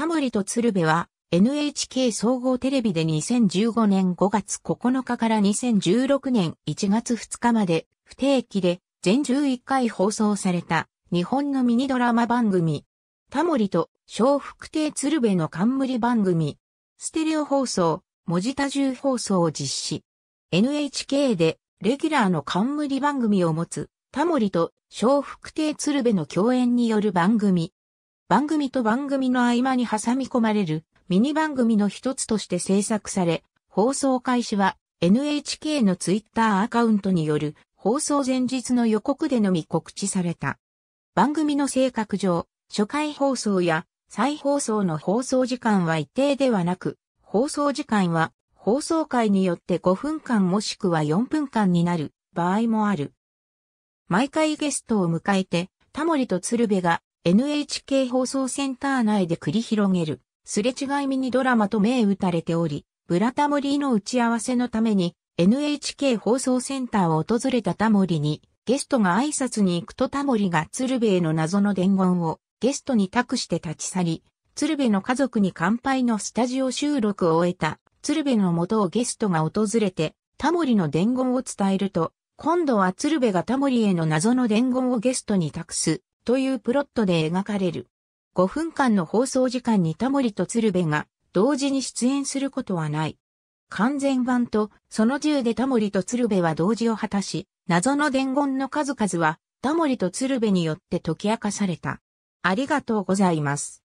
タモリと鶴瓶は NHK 総合テレビで2015年5月9日から2016年1月2日まで不定期で全11回放送された日本のミニドラマ番組タモリと小福亭鶴瓶の冠番組ステレオ放送文字多重放送を実施 NHK でレギュラーの冠番組を持つタモリと小福亭鶴瓶の共演による番組番組と番組の合間に挟み込まれるミニ番組の一つとして制作され、放送開始は NHK のツイッターアカウントによる放送前日の予告でのみ告知された。番組の性格上、初回放送や再放送の放送時間は一定ではなく、放送時間は放送回によって5分間もしくは4分間になる場合もある。毎回ゲストを迎えて、タモリと鶴瓶が NHK 放送センター内で繰り広げる、すれ違いミニドラマと銘打たれており、ブラタモリの打ち合わせのために NHK 放送センターを訪れたタモリに、ゲストが挨拶に行くとタモリが鶴瓶の謎の伝言をゲストに託して立ち去り、鶴瓶の家族に乾杯のスタジオ収録を終えた鶴瓶の元をゲストが訪れて、タモリの伝言を伝えると、今度は鶴瓶がタモリへの謎の伝言をゲストに託すというプロットで描かれる。5分間の放送時間にタモリと鶴瓶が同時に出演することはない。完全版とその銃でタモリと鶴瓶は同時を果たし、謎の伝言の数々はタモリと鶴瓶によって解き明かされた。ありがとうございます。